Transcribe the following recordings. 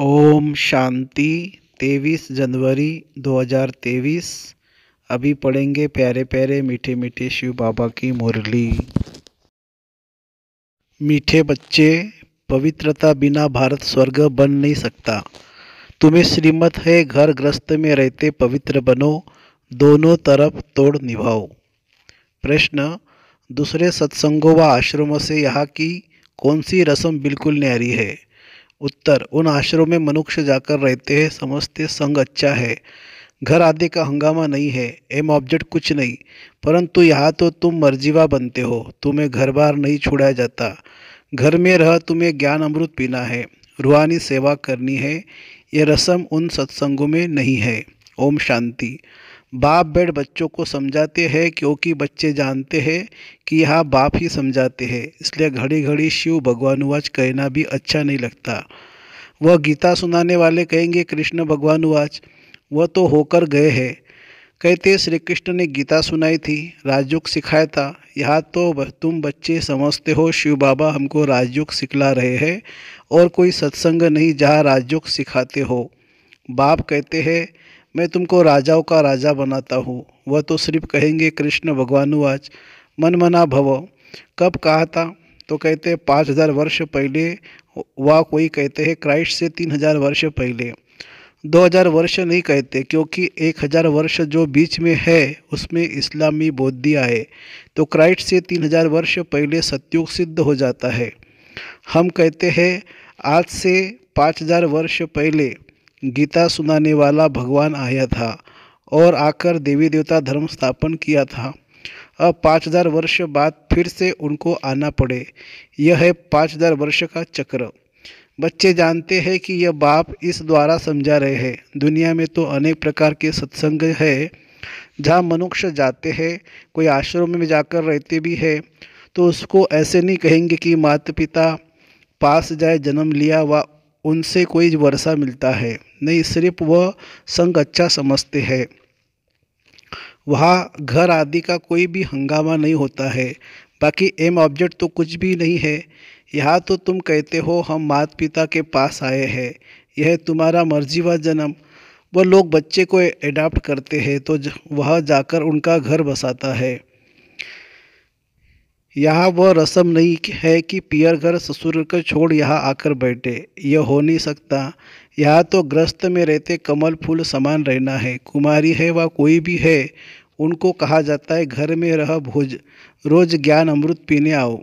ओम शांति तेईस जनवरी 2023 अभी पढ़ेंगे प्यारे प्यारे मीठे मीठे शिव बाबा की मुरली मीठे बच्चे पवित्रता बिना भारत स्वर्ग बन नहीं सकता तुम्हें श्रीमत है घर ग्रस्त में रहते पवित्र बनो दोनों तरफ तोड़ निभाओ प्रश्न दूसरे सत्संगों व आश्रमों से यहाँ की कौन सी रस्म बिल्कुल न्यारी है उत्तर उन आश्रमों में मनुष्य जाकर रहते हैं समझते संग अच्छा है घर आदि का हंगामा नहीं है एम ऑब्जेक्ट कुछ नहीं परंतु यहाँ तो तुम मर्जीवा बनते हो तुम्हें घर बार नहीं छोड़ा जाता घर में रह तुम्हें ज्ञान अमृत पीना है रूहानी सेवा करनी है यह रसम उन सत्संगों में नहीं है ओम शांति बाप बेड बच्चों को समझाते हैं क्योंकि बच्चे जानते हैं कि यह बाप ही समझाते हैं इसलिए घड़ी घड़ी शिव भगवानुवाच कहना भी अच्छा नहीं लगता वह गीता सुनाने वाले कहेंगे कृष्ण भगवानुवाच वह तो होकर गए हैं कहते श्री कृष्ण ने गीता सुनाई थी राजयोग सिखाया था यहाँ तो तुम बच्चे समझते हो शिव बाबा हमको राजयुग सिखला रहे हैं और कोई सत्संग नहीं जहाँ राजयुग सिखाते हो बाप कहते हैं मैं तुमको राजाओं का राजा बनाता हूँ वह तो सिर्फ कहेंगे कृष्ण भगवानुवाच मन मना भव कब कहा था तो कहते हैं पाँच हज़ार वर्ष पहले वह कोई कहते हैं क्राइस्ट से तीन हज़ार वर्ष पहले दो हज़ार वर्ष नहीं कहते क्योंकि एक हज़ार वर्ष जो बीच में है उसमें इस्लामी बौद्धिया है तो क्राइस्ट से तीन हज़ार वर्ष पहले सत्युग सिद्ध हो जाता है हम कहते हैं आज से पाँच हज़ार वर्ष पहले गीता सुनाने वाला भगवान आया था और आकर देवी देवता धर्म स्थापन किया था अब पाँच हज़ार वर्ष बाद फिर से उनको आना पड़े यह है पाँच हज़ार वर्ष का चक्र बच्चे जानते हैं कि यह बाप इस द्वारा समझा रहे हैं दुनिया में तो अनेक प्रकार के सत्संग है जहाँ मनुष्य जाते हैं कोई आश्रम में जाकर रहते भी है तो उसको ऐसे नहीं कहेंगे कि माता पिता पास जाए जन्म लिया व उनसे कोई वर्षा मिलता है नहीं सिर्फ वह संग अच्छा समझते हैं वहाँ घर आदि का कोई भी हंगामा नहीं होता है बाकी एम ऑब्जेक्ट तो कुछ भी नहीं है यहाँ तो तुम कहते हो हम माता पिता के पास आए हैं यह तुम्हारा मर्जी व जन्म वह लोग बच्चे को एडाप्ट करते हैं तो वह जाकर उनका घर बसाता है यह वह रस्म नहीं है कि पियर घर ससुर को छोड़ यहाँ आकर बैठे यह हो नहीं सकता यहाँ तो ग्रस्त में रहते कमल फूल समान रहना है कुमारी है व कोई भी है उनको कहा जाता है घर में रह भोज रोज़ ज्ञान अमृत पीने आओ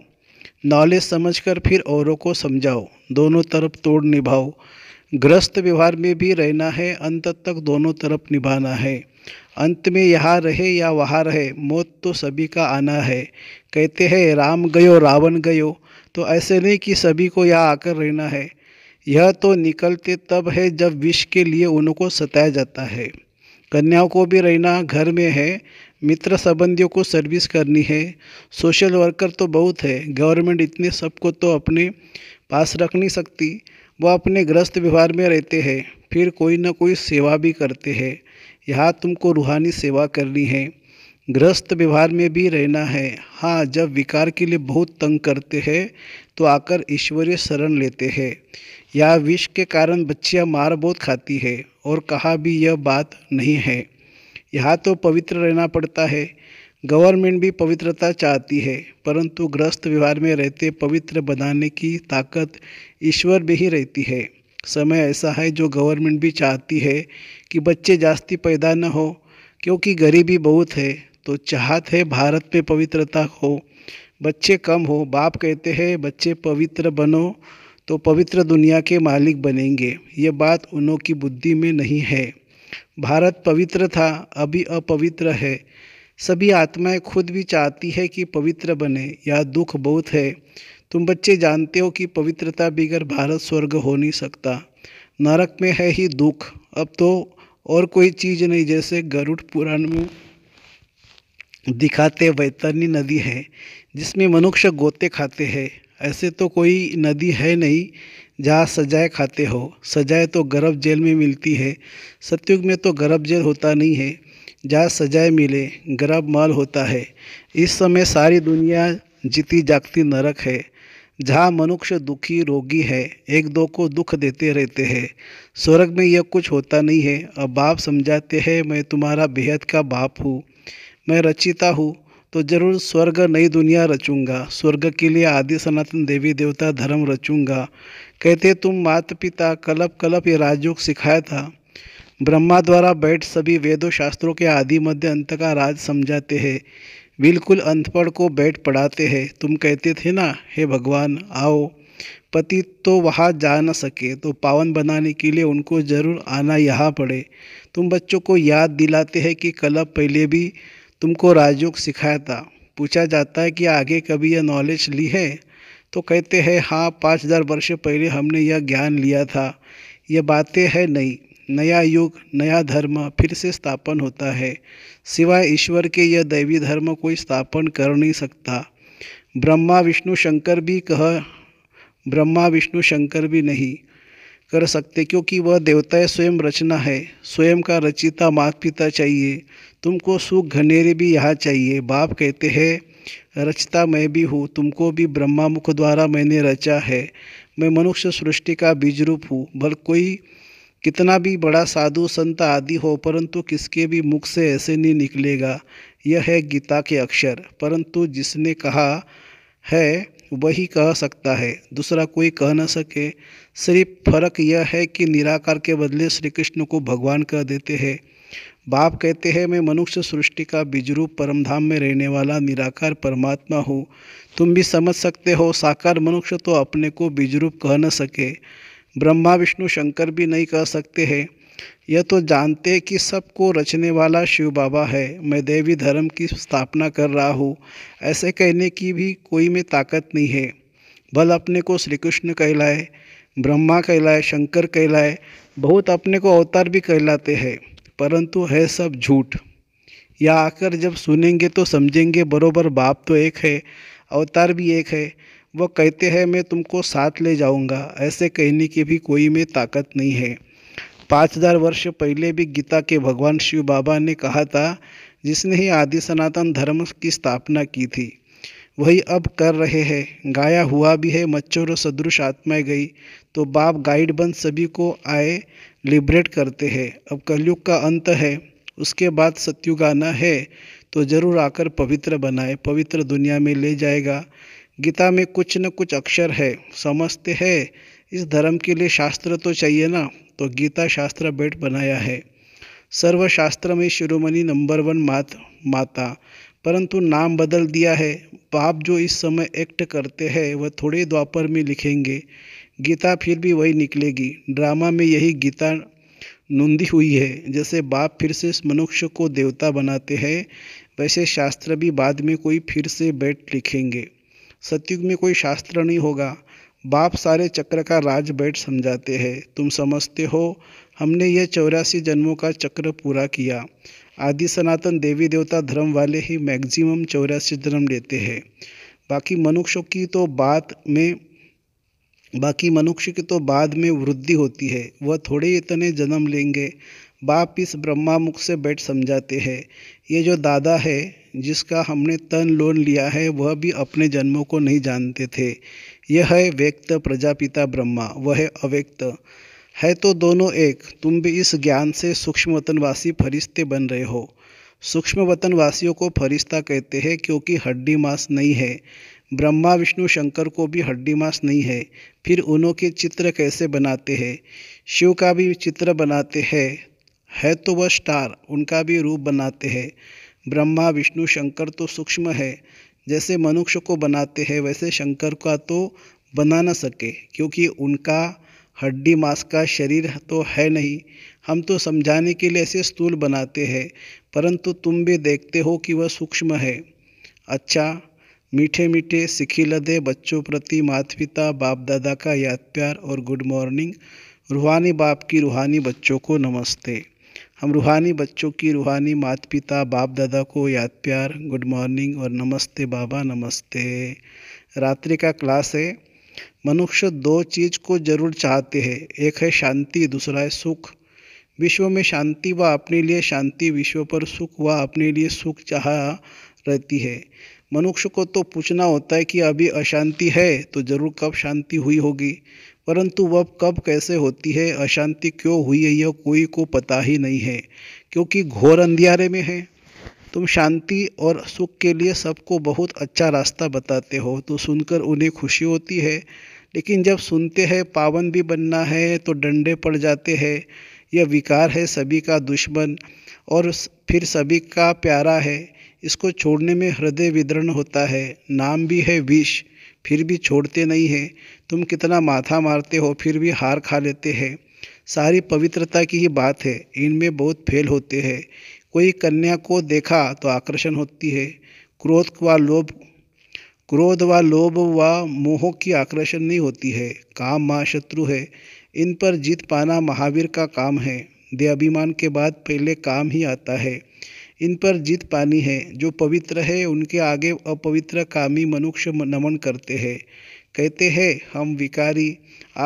नॉलेज समझकर फिर औरों को समझाओ दोनों तरफ तोड़ निभाओ ग्रस्त व्यवहार में भी रहना है अंत तक दोनों तरफ निभाना है अंत में यहाँ रहे या वहाँ रहे मौत तो सभी का आना है कहते हैं राम गयो रावण गयो तो ऐसे नहीं कि सभी को यहाँ आकर रहना है यह तो निकलते तब है जब विष के लिए उनको सताया जाता है कन्याओं को भी रहना घर में है मित्र संबंधियों को सर्विस करनी है सोशल वर्कर तो बहुत है गवर्नमेंट इतने सबको तो अपने पास रख नहीं सकती वह अपने गृहस्थ व्यवहार में रहते हैं फिर कोई ना कोई सेवा भी करते हैं यहाँ तुमको रूहानी सेवा करनी है गृहस्थ व्यवहार में भी रहना है हाँ जब विकार के लिए बहुत तंग करते हैं तो आकर ईश्वरीय शरण लेते हैं यह विष के कारण बच्चियाँ मार बहुत खाती है और कहा भी यह बात नहीं है यहाँ तो पवित्र रहना पड़ता है गवर्नमेंट भी पवित्रता चाहती है परंतु ग्रस्त व्यवहार में रहते पवित्र बनाने की ताकत ईश्वर में ही रहती है समय ऐसा है जो गवर्नमेंट भी चाहती है कि बच्चे जास्ती पैदा न हो क्योंकि गरीबी बहुत है तो चाहत है भारत में पवित्रता हो बच्चे कम हो बाप कहते हैं बच्चे पवित्र बनो तो पवित्र दुनिया के मालिक बनेंगे ये बात उनकी की बुद्धि में नहीं है भारत पवित्र था अभी अपवित्र है सभी आत्माएं खुद भी चाहती है कि पवित्र बने या दुख बहुत है तुम बच्चे जानते हो कि पवित्रता बिगर भारत स्वर्ग हो नहीं सकता नरक में है ही दुख अब तो और कोई चीज़ नहीं जैसे गरुड़ पुराण में दिखाते वैतरणी नदी है जिसमें मनुष्य गोते खाते हैं ऐसे तो कोई नदी है नहीं जहाँ सजाए खाते हो सजाए तो गर्भ जेल में मिलती है सतयुग में तो गर्भ जेल होता नहीं है जहाँ सजाए मिले गरब माल होता है इस समय सारी दुनिया जीती जागती नरक है जहाँ मनुष्य दुखी रोगी है एक दो को दुख देते रहते हैं स्वर्ग में यह कुछ होता नहीं है अब बाप समझाते हैं मैं तुम्हारा बेहद का बाप हूँ मैं रचिता हूँ तो जरूर स्वर्ग नई दुनिया रचूंगा स्वर्ग के लिए आदि सनातन देवी देवता धर्म रचूंगा कहते तुम माता पिता कलप कलप ये राजयोग सिखाया था ब्रह्मा द्वारा बैठ सभी वेदों शास्त्रों के आदि मध्य अंत का राज समझाते हैं बिल्कुल अंतपढ़ को बैठ पढ़ाते हैं तुम कहते थे ना हे भगवान आओ पति तो वहाँ जा न सके तो पावन बनाने के लिए उनको ज़रूर आना यहाँ पड़े तुम बच्चों को याद दिलाते हैं कि कलब पहले भी तुमको राजयोग सिखाया था पूछा जाता है कि आगे कभी यह नॉलेज ली है तो कहते हैं हाँ पाँच हज़ार वर्ष पहले हमने यह ज्ञान लिया था यह बातें है नहीं नया युग नया धर्म फिर से स्थापन होता है सिवाय ईश्वर के यह दैवी धर्म कोई स्थापन कर नहीं सकता ब्रह्मा विष्णु शंकर भी कह ब्रह्मा विष्णु शंकर भी नहीं कर सकते क्योंकि वह देवताएं स्वयं रचना है स्वयं का रचिता माता पिता चाहिए तुमको सुख घनेरे भी यहाँ चाहिए बाप कहते हैं रचता मैं भी हूँ तुमको भी ब्रह्मा मुख द्वारा मैंने रचा है मैं मनुष्य सृष्टि का बीज रूप हूँ भल कोई कितना भी बड़ा साधु संत आदि हो परंतु किसके भी मुख से ऐसे नहीं निकलेगा यह है गीता के अक्षर परंतु जिसने कहा है वही कह सकता है दूसरा कोई कह न सके सिर्फ फर्क यह है कि निराकार के बदले श्री कृष्ण को भगवान कह देते हैं बाप कहते हैं मैं मनुष्य सृष्टि का बिजरूप परमधाम में रहने वाला निराकार परमात्मा हूँ तुम भी समझ सकते हो साकार मनुष्य तो अपने को बिजरूप कह न सके ब्रह्मा विष्णु शंकर भी नहीं कह सकते हैं यह तो जानते कि सबको रचने वाला शिव बाबा है मैं देवी धर्म की स्थापना कर रहा हूँ ऐसे कहने की भी कोई में ताकत नहीं है बल अपने को श्री कृष्ण कहलाए ब्रह्मा कहलाए शंकर कहलाए बहुत अपने को अवतार भी कहलाते हैं परंतु है सब झूठ या आकर जब सुनेंगे तो समझेंगे बरोबर बाप तो एक है अवतार भी एक है वह कहते हैं मैं तुमको साथ ले जाऊंगा ऐसे कहने की भी कोई में ताकत नहीं है पाँच हज़ार वर्ष पहले भी गीता के भगवान शिव बाबा ने कहा था जिसने ही आदि सनातन धर्म की स्थापना की थी वही अब कर रहे हैं गाया हुआ भी है मच्छर सदृश आत्माएं गई तो बाप गाइड बन सभी को आए लिबरेट करते हैं अब कलयुग का अंत है उसके बाद सत्युग आना है तो ज़रूर आकर पवित्र बनाए पवित्र दुनिया में ले जाएगा गीता में कुछ न कुछ अक्षर है समझते हैं इस धर्म के लिए शास्त्र तो चाहिए ना तो गीता शास्त्र बेट बनाया है सर्वशास्त्र में शिरोमणि नंबर वन मात माता परंतु नाम बदल दिया है बाप जो इस समय एक्ट करते हैं वह थोड़े द्वापर में लिखेंगे गीता फिर भी वही निकलेगी ड्रामा में यही गीता नुंदी हुई है जैसे बाप फिर से मनुष्य को देवता बनाते हैं वैसे शास्त्र भी बाद में कोई फिर से बैठ लिखेंगे सतयुग में कोई शास्त्र नहीं होगा बाप सारे चक्र का राज बैठ समझाते हैं तुम समझते हो हमने यह चौरासी जन्मों का चक्र पूरा किया आदि सनातन देवी देवता धर्म वाले ही मैक्सिमम चौरासी जन्म लेते हैं बाकी मनुष्यों की तो बात में बाकी मनुष्य की तो बाद में वृद्धि होती है वह थोड़े इतने जन्म लेंगे बाप इस ब्रह्मा मुख से बैठ समझाते हैं ये जो दादा है जिसका हमने तन लोन लिया है वह भी अपने जन्मों को नहीं जानते थे यह है व्यक्त प्रजापिता ब्रह्मा वह है अव्यक्त है तो दोनों एक तुम भी इस ज्ञान से सूक्ष्म वतनवासी फरिश्ते बन रहे हो सूक्ष्म वतनवासियों को फरिश्ता कहते हैं क्योंकि हड्डी मांस नहीं है ब्रह्मा विष्णु शंकर को भी हड्डी मांस नहीं है फिर उनों के चित्र कैसे बनाते हैं शिव का भी चित्र बनाते हैं है तो वह स्टार उनका भी रूप बनाते हैं ब्रह्मा विष्णु शंकर तो सूक्ष्म है जैसे मनुष्य को बनाते हैं वैसे शंकर का तो बना न सके क्योंकि उनका हड्डी मांस का शरीर तो है नहीं हम तो समझाने के लिए ऐसे स्थूल बनाते हैं परंतु तुम भी देखते हो कि वह सूक्ष्म है अच्छा मीठे मीठे सिखी लदे बच्चों प्रति माता पिता बाप दादा का याद प्यार और गुड मॉर्निंग रूहानी बाप की रूहानी बच्चों को नमस्ते हम रूहानी बच्चों की रूहानी माता पिता बाप दादा को याद प्यार गुड मॉर्निंग और नमस्ते बाबा नमस्ते रात्रि का क्लास है मनुष्य दो चीज़ को जरूर चाहते हैं एक है शांति दूसरा है सुख विश्व में शांति व अपने लिए शांति विश्व पर सुख व अपने लिए सुख चाह रहती है मनुष्य को तो पूछना होता है कि अभी अशांति है तो जरूर कब शांति हुई होगी परंतु वह कब कैसे होती है अशांति क्यों हुई है यह कोई को पता ही नहीं है क्योंकि घोर अंधियारे में है तुम शांति और सुख के लिए सबको बहुत अच्छा रास्ता बताते हो तो सुनकर उन्हें खुशी होती है लेकिन जब सुनते हैं पावन भी बनना है तो डंडे पड़ जाते हैं यह विकार है सभी का दुश्मन और फिर सभी का प्यारा है इसको छोड़ने में हृदय विदरण होता है नाम भी है विष फिर भी छोड़ते नहीं हैं तुम कितना माथा मारते हो फिर भी हार खा लेते हैं सारी पवित्रता की ही बात है इनमें बहुत फेल होते हैं कोई कन्या को देखा तो आकर्षण होती है क्रोध व लोभ क्रोध व लोभ व मोह की आकर्षण नहीं होती है काम महाशत्रु है इन पर जीत पाना महावीर का काम है दे अभिमान के बाद पहले काम ही आता है इन पर जीत पानी है जो पवित्र है उनके आगे अपवित्र कामी मनुष्य नमन करते हैं कहते हैं हम विकारी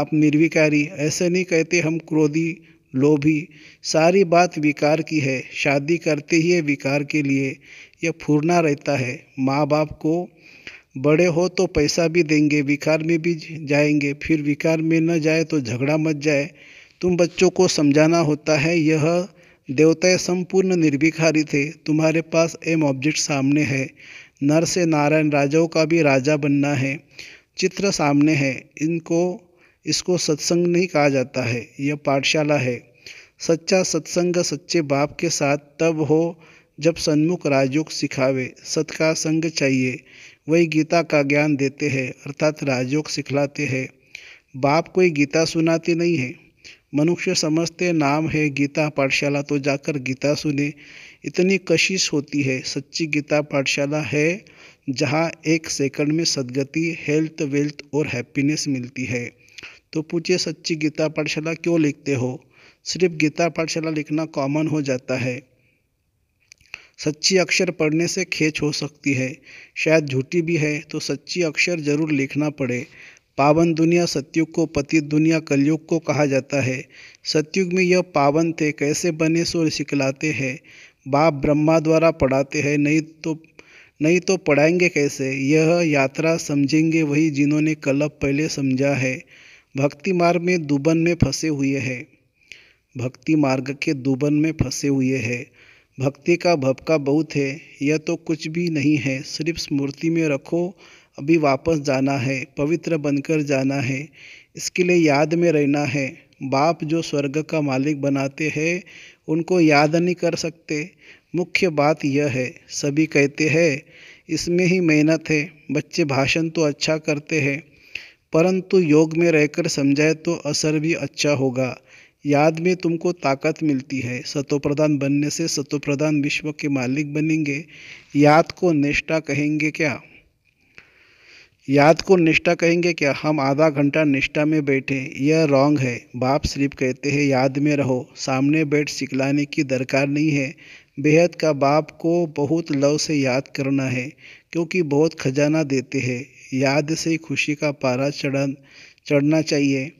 आप निर्विकारी ऐसे नहीं कहते हम क्रोधी लोभी सारी बात विकार की है शादी करते ही विकार के लिए यह फूरना रहता है माँ बाप को बड़े हो तो पैसा भी देंगे विकार में भी जाएंगे फिर विकार में न जाए तो झगड़ा मत जाए तुम बच्चों को समझाना होता है यह देवताएं संपूर्ण निर्भिखारी थे तुम्हारे पास एम ऑब्जेक्ट सामने है नर से नारायण राजाओं का भी राजा बनना है चित्र सामने है इनको इसको सत्संग नहीं कहा जाता है यह पाठशाला है सच्चा सत्संग सच्चे बाप के साथ तब हो जब सन्मुख राजयोग सिखावे सत का संग चाहिए वही गीता का ज्ञान देते हैं अर्थात राजयोग सिखलाते हैं बाप कोई गीता सुनाते नहीं है मनुष्य समझते नाम है गीता पाठशाला तो जाकर गीता सुने इतनी कशिश होती है सच्ची गीता पाठशाला है जहाँ एक सेकंड में सदगति हेल्थ वेल्थ और हैप्पीनेस मिलती है तो पूछिए सच्ची गीता पाठशाला क्यों लिखते हो सिर्फ गीता पाठशाला लिखना कॉमन हो जाता है सच्ची अक्षर पढ़ने से खेच हो सकती है शायद झूठी भी है तो सच्ची अक्षर जरूर लिखना पड़े पावन दुनिया सत्युग को पतित दुनिया कलयुग को कहा जाता है सत्युग में यह पावन थे कैसे बने सो सिखलाते हैं बाप ब्रह्मा द्वारा पढ़ाते हैं नहीं तो नहीं तो पढ़ाएंगे कैसे यह यात्रा समझेंगे वही जिन्होंने कलप पहले समझा है भक्ति मार्ग में दुबन में फंसे हुए हैं भक्ति मार्ग के दुबन में फंसे हुए हैं भक्ति का भपका बहुत है यह तो कुछ भी नहीं है सिर्फ स्मृति में रखो अभी वापस जाना है पवित्र बनकर जाना है इसके लिए याद में रहना है बाप जो स्वर्ग का मालिक बनाते हैं उनको याद नहीं कर सकते मुख्य बात यह है सभी कहते हैं इसमें ही मेहनत है बच्चे भाषण तो अच्छा करते हैं परंतु योग में रहकर समझाए तो असर भी अच्छा होगा याद में तुमको ताकत मिलती है सतोप्रधान बनने से सतोप्रधान विश्व के मालिक बनेंगे याद को निष्ठा कहेंगे क्या याद को निष्ठा कहेंगे क्या हम आधा घंटा निष्ठा में बैठे यह रॉन्ग है बाप सिर्फ कहते हैं याद में रहो सामने बैठ सिखलाने की दरकार नहीं है बेहद का बाप को बहुत लव से याद करना है क्योंकि बहुत खजाना देते हैं याद से खुशी का पारा चढ़ चढ़ना चाहिए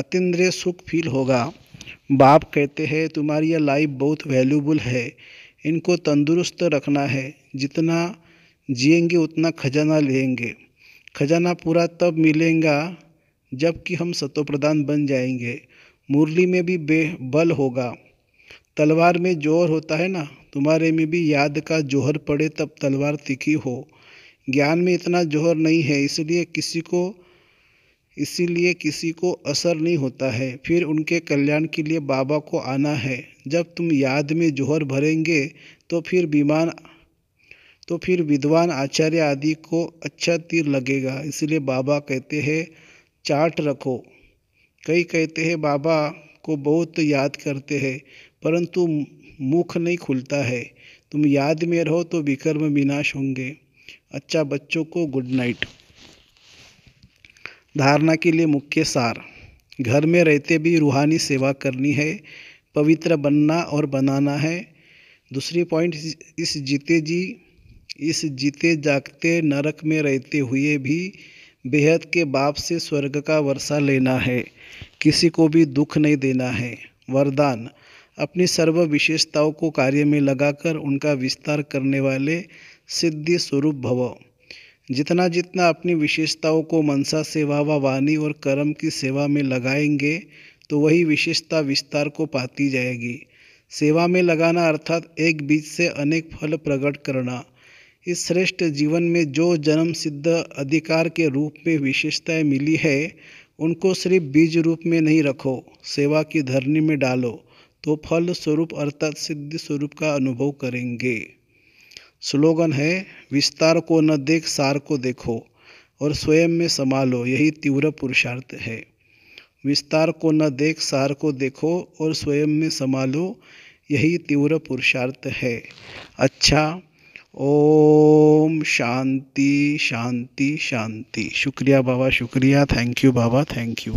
अतिन्द्रिय सुख फील होगा बाप कहते हैं तुम्हारी यह लाइफ बहुत वैल्यूबल है इनको तंदुरुस्त रखना है जितना जिएंगे उतना खजाना लेंगे खजाना पूरा तब मिलेगा जबकि हम सतोप्रधान बन जाएंगे मुरली में भी बे बल होगा तलवार में जोर होता है ना तुम्हारे में भी याद का जोहर पड़े तब तलवार तीखी हो ज्ञान में इतना जोहर नहीं है इसलिए किसी को इसीलिए किसी को असर नहीं होता है फिर उनके कल्याण के लिए बाबा को आना है जब तुम याद में जोहर भरेंगे तो फिर बीमार तो फिर विद्वान आचार्य आदि को अच्छा तीर लगेगा इसलिए बाबा कहते हैं चाट रखो कई कहते हैं बाबा को बहुत याद करते हैं परंतु मुख नहीं खुलता है तुम याद में रहो तो विकर्म विनाश होंगे अच्छा बच्चों को गुड नाइट धारणा के लिए मुख्य सार घर में रहते भी रूहानी सेवा करनी है पवित्र बनना और बनाना है दूसरी पॉइंट इस जीते जी इस जीते जागते नरक में रहते हुए भी बेहद के बाप से स्वर्ग का वर्षा लेना है किसी को भी दुख नहीं देना है वरदान अपनी सर्व विशेषताओं को कार्य में लगाकर उनका विस्तार करने वाले सिद्धि स्वरूप भव जितना जितना अपनी विशेषताओं को मनसा सेवा व वाणी और कर्म की सेवा में लगाएंगे तो वही विशेषता विस्तार को पाती जाएगी सेवा में लगाना अर्थात एक बीज से अनेक फल प्रकट करना इस श्रेष्ठ जीवन में जो जन्म सिद्ध अधिकार के रूप में विशेषताएं मिली है उनको सिर्फ बीज रूप में नहीं रखो सेवा की धरनी में डालो तो फल स्वरूप अर्थात सिद्ध स्वरूप का अनुभव करेंगे स्लोगन है विस्तार को न देख सार को देखो और स्वयं में संभालो यही तीव्र पुरुषार्थ है विस्तार को न देख सार को देखो और स्वयं में संभालो यही तीव्र पुरुषार्थ है अच्छा ओम शांति शांति शांति शुक्रिया बाबा शुक्रिया थैंक यू बाबा थैंक यू